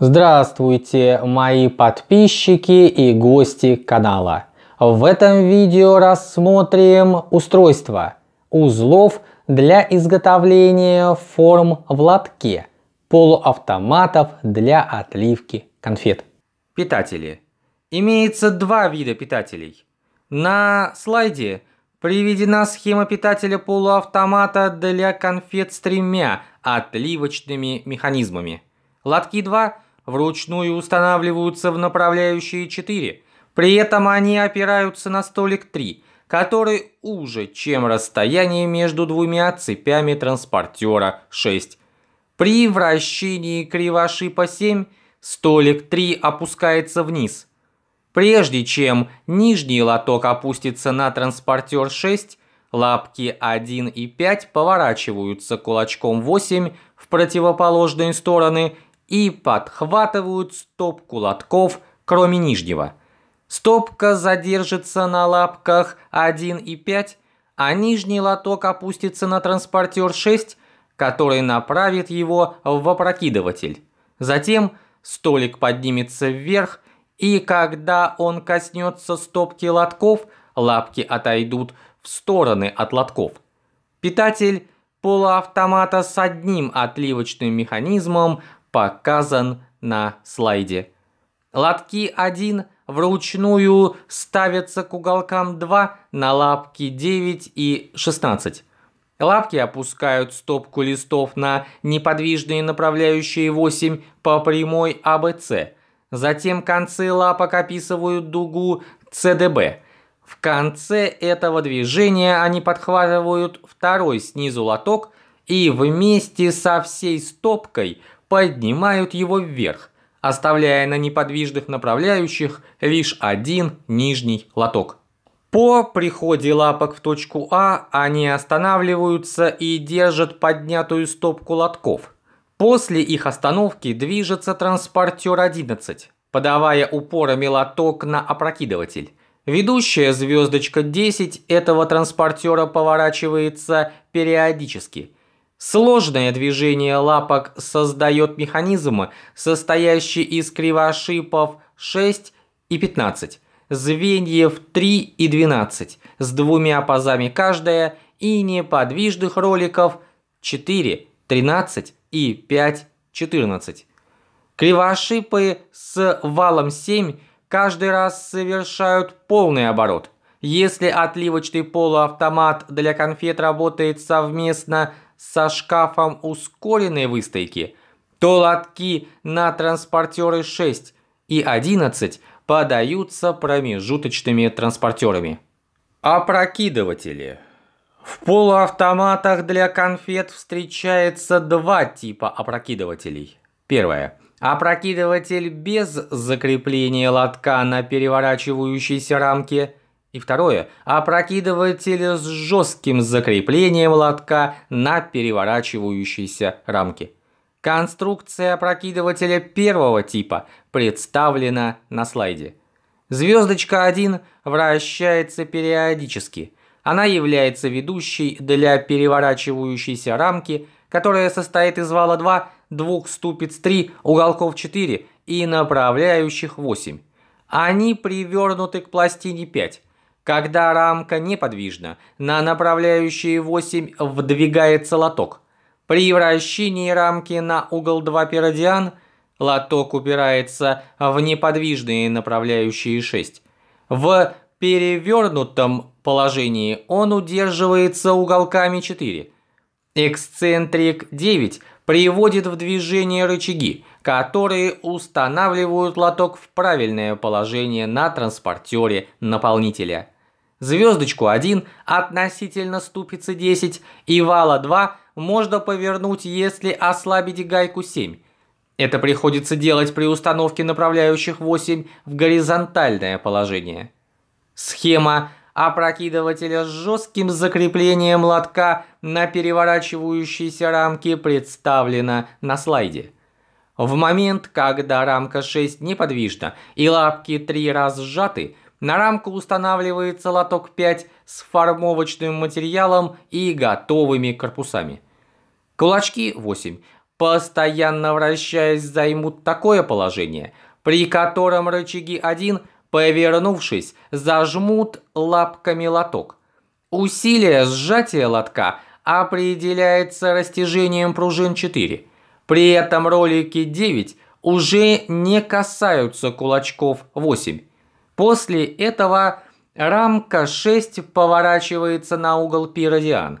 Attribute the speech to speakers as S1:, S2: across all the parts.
S1: Здравствуйте, мои подписчики и гости канала. В этом видео рассмотрим устройство узлов для изготовления форм в лотке, полуавтоматов для отливки конфет. Питатели. Имеется два вида питателей. На слайде приведена схема питателя полуавтомата для конфет с тремя отливочными механизмами. Лотки 2 вручную устанавливаются в направляющие 4. При этом они опираются на столик 3, который уже, чем расстояние между двумя цепями транспортера 6. При вращении кривошипа 7 столик 3 опускается вниз. Прежде чем нижний лоток опустится на транспортер 6, лапки 1 и 5 поворачиваются кулачком 8 в противоположные стороны – и подхватывают стопку лотков, кроме нижнего. Стопка задержится на лапках 1 и 5, а нижний лоток опустится на транспортер 6, который направит его в опрокидыватель. Затем столик поднимется вверх, и когда он коснется стопки лотков, лапки отойдут в стороны от лотков. Питатель полуавтомата с одним отливочным механизмом показан на слайде. Лотки 1 вручную ставятся к уголкам 2 на лапки 9 и 16. Лапки опускают стопку листов на неподвижные направляющие 8 по прямой АБЦ. Затем концы лапок описывают дугу ЦДБ. В конце этого движения они подхватывают второй снизу лоток и вместе со всей стопкой – поднимают его вверх, оставляя на неподвижных направляющих лишь один нижний лоток. По приходе лапок в точку А они останавливаются и держат поднятую стопку лотков. После их остановки движется транспортер 11, подавая упорами лоток на опрокидыватель. Ведущая звездочка 10 этого транспортера поворачивается периодически – Сложное движение лапок создает механизм, состоящий из кривошипов 6 и 15, звеньев 3 и 12 с двумя пазами каждая и неподвижных роликов 4, 13 и 5, 14. Кривошипы с валом 7 каждый раз совершают полный оборот. Если отливочный полуавтомат для конфет работает совместно со шкафом ускоренной выстойки, то лотки на транспортеры 6 и 11 подаются промежуточными транспортерами. Опрокидыватели. В полуавтоматах для конфет встречается два типа опрокидывателей. Первое. Опрокидыватель без закрепления лотка на переворачивающейся рамке – и второе, опрокидыватель с жестким закреплением лотка на переворачивающейся рамке. Конструкция опрокидывателя первого типа представлена на слайде. Звездочка 1 вращается периодически. Она является ведущей для переворачивающейся рамки, которая состоит из вала 2, двух ступиц 3, уголков 4 и направляющих 8. Они привернуты к пластине 5. Когда рамка неподвижна, на направляющие 8 вдвигается лоток. При вращении рамки на угол 2 пиродиан лоток упирается в неподвижные направляющие 6. В перевернутом положении он удерживается уголками 4. Эксцентрик 9 приводит в движение рычаги, которые устанавливают лоток в правильное положение на транспортере наполнителя звездочку 1 относительно ступицы 10 и вала 2 можно повернуть, если ослабить гайку 7. Это приходится делать при установке направляющих 8 в горизонтальное положение. Схема опрокидывателя с жестким закреплением лотка на переворачивающейся рамке представлена на слайде. В момент, когда рамка 6 неподвижна и лапки 3 раз сжаты – на рамку устанавливается лоток 5 с формовочным материалом и готовыми корпусами. Кулачки 8, постоянно вращаясь, займут такое положение, при котором рычаги 1, повернувшись, зажмут лапками лоток. Усилие сжатия лотка определяется растяжением пружин 4. При этом ролики 9 уже не касаются кулачков 8. После этого рамка 6 поворачивается на угол пиродиан.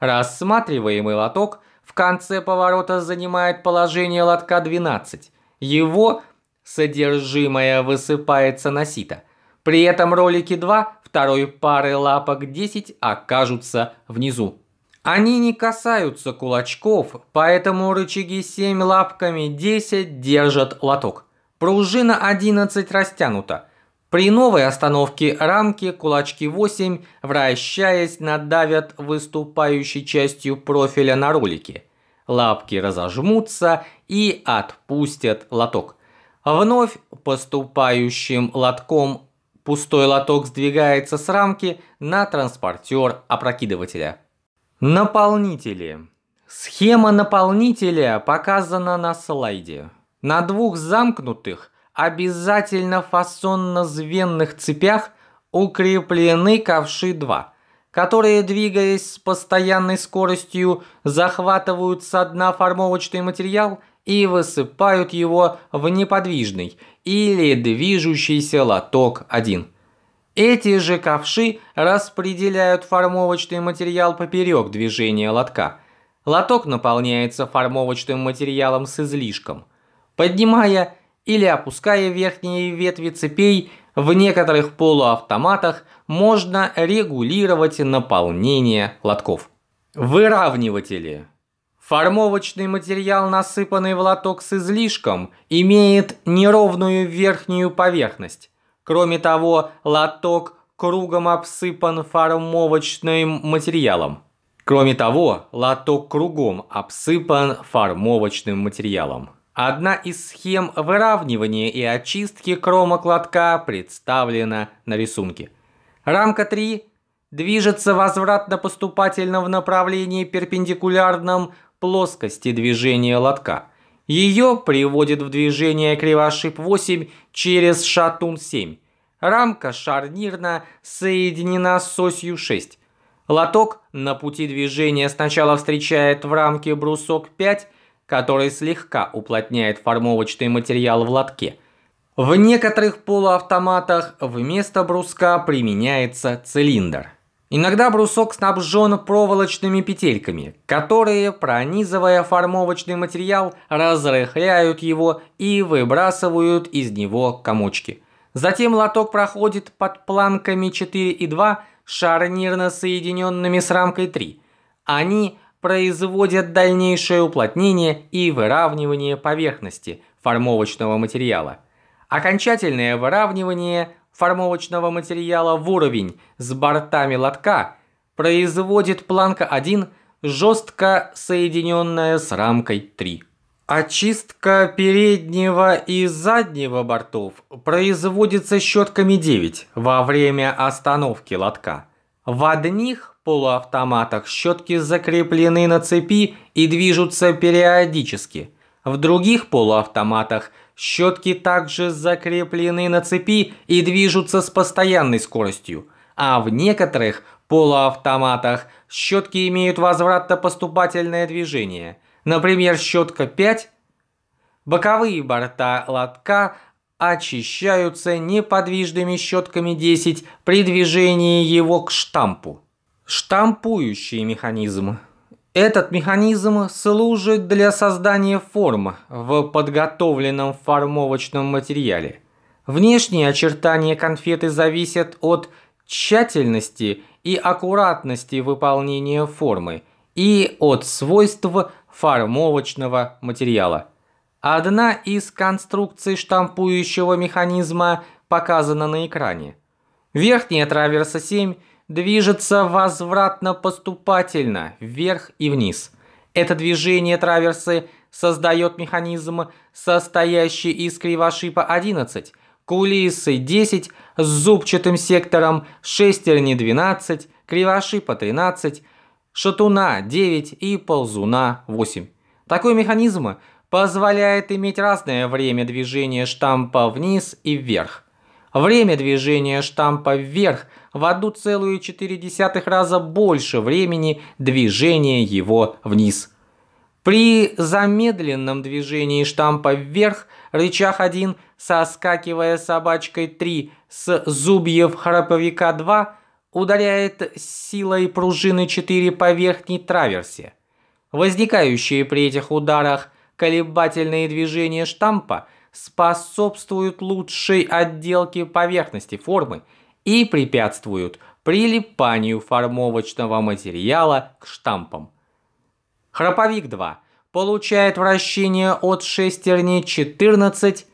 S1: Рассматриваемый лоток в конце поворота занимает положение лотка 12. Его содержимое высыпается на сито. При этом ролики 2 второй пары лапок 10 окажутся внизу. Они не касаются кулачков, поэтому рычаги 7 лапками 10 держат лоток. Пружина 11 растянута. При новой остановке рамки кулачки 8, вращаясь, надавят выступающей частью профиля на ролики. Лапки разожмутся и отпустят лоток. Вновь поступающим лотком пустой лоток сдвигается с рамки на транспортер опрокидывателя. Наполнители. Схема наполнителя показана на слайде. На двух замкнутых обязательно фасонно-звенных цепях укреплены ковши 2, которые, двигаясь с постоянной скоростью, захватывают со дна формовочный материал и высыпают его в неподвижный или движущийся лоток 1. Эти же ковши распределяют формовочный материал поперек движения лотка. Лоток наполняется формовочным материалом с излишком. Поднимая или опуская верхние ветви цепей, в некоторых полуавтоматах можно регулировать наполнение лотков. Выравниватели. Формовочный материал, насыпанный в лоток с излишком, имеет неровную верхнюю поверхность. Кроме того, лоток кругом обсыпан формовочным материалом. Кроме того, лоток кругом обсыпан формовочным материалом. Одна из схем выравнивания и очистки крома кладка представлена на рисунке. Рамка 3 движется возвратно-поступательно в направлении перпендикулярном плоскости движения лотка. Ее приводит в движение кривошип 8 через шатун 7. Рамка шарнирно соединена с осью 6. Лоток на пути движения сначала встречает в рамке брусок 5, который слегка уплотняет формовочный материал в лотке. В некоторых полуавтоматах вместо бруска применяется цилиндр. Иногда брусок снабжен проволочными петельками, которые, пронизывая формовочный материал, разрыхляют его и выбрасывают из него комочки. Затем лоток проходит под планками 4 и 2, шарнирно соединенными с рамкой 3. Они – производят дальнейшее уплотнение и выравнивание поверхности формовочного материала. Окончательное выравнивание формовочного материала в уровень с бортами лотка производит планка 1, жестко соединенная с рамкой 3. Очистка переднего и заднего бортов производится щетками 9 во время остановки лотка. В одних полуавтоматах щетки закреплены на цепи и движутся периодически. В других полуавтоматах щетки также закреплены на цепи и движутся с постоянной скоростью, а в некоторых полуавтоматах щетки имеют возвратно-поступательное движение. Например, щетка 5. Боковые борта лотка очищаются неподвижными щетками 10 при движении его к штампу штампующий механизм. Этот механизм служит для создания форм в подготовленном формовочном материале. Внешние очертания конфеты зависят от тщательности и аккуратности выполнения формы и от свойств формовочного материала. Одна из конструкций штампующего механизма показана на экране. Верхняя траверса 7 – движется возвратно-поступательно, вверх и вниз. Это движение траверсы создает механизм, состоящий из кривошипа 11, кулисы 10, с зубчатым сектором шестерни 12, кривошипа 13, шатуна 9 и ползуна 8. Такой механизм позволяет иметь разное время движения штампа вниз и вверх. Время движения штампа вверх в 1,4 раза больше времени движения его вниз. При замедленном движении штампа вверх рычаг 1, соскакивая собачкой 3 с зубьев храповика 2, ударяет силой пружины 4 по верхней траверсе. Возникающие при этих ударах колебательные движения штампа – способствуют лучшей отделке поверхности формы и препятствуют прилипанию формовочного материала к штампам. Храповик 2 получает вращение от шестерни 14-16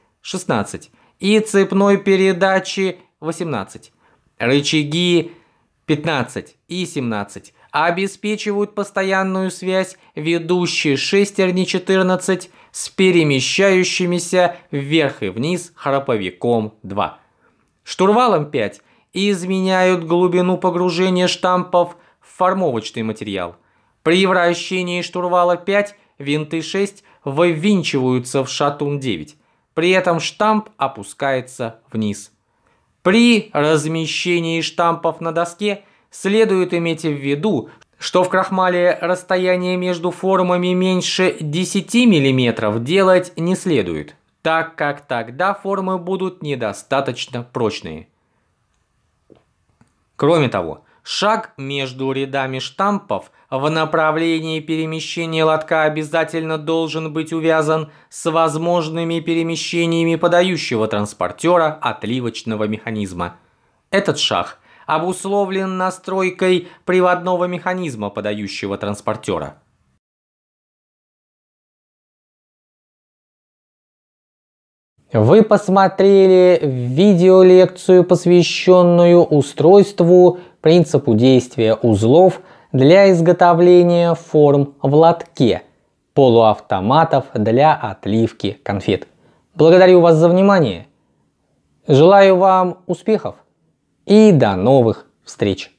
S1: и цепной передачи 18. Рычаги 15 и 17 обеспечивают постоянную связь ведущей шестерни 14 с перемещающимися вверх и вниз храповиком 2. Штурвалом 5 изменяют глубину погружения штампов в формовочный материал. При вращении штурвала 5 винты 6 вывинчиваются в шатун 9. При этом штамп опускается вниз. При размещении штампов на доске следует иметь в виду, что в крахмале расстояние между формами меньше 10 мм делать не следует, так как тогда формы будут недостаточно прочные. Кроме того, шаг между рядами штампов в направлении перемещения лотка обязательно должен быть увязан с возможными перемещениями подающего транспортера отливочного механизма. Этот шаг обусловлен настройкой приводного механизма подающего транспортера. Вы посмотрели видеолекцию, посвященную устройству, принципу действия узлов для изготовления форм в лотке, полуавтоматов для отливки конфет. Благодарю вас за внимание. Желаю вам успехов! и до новых встреч!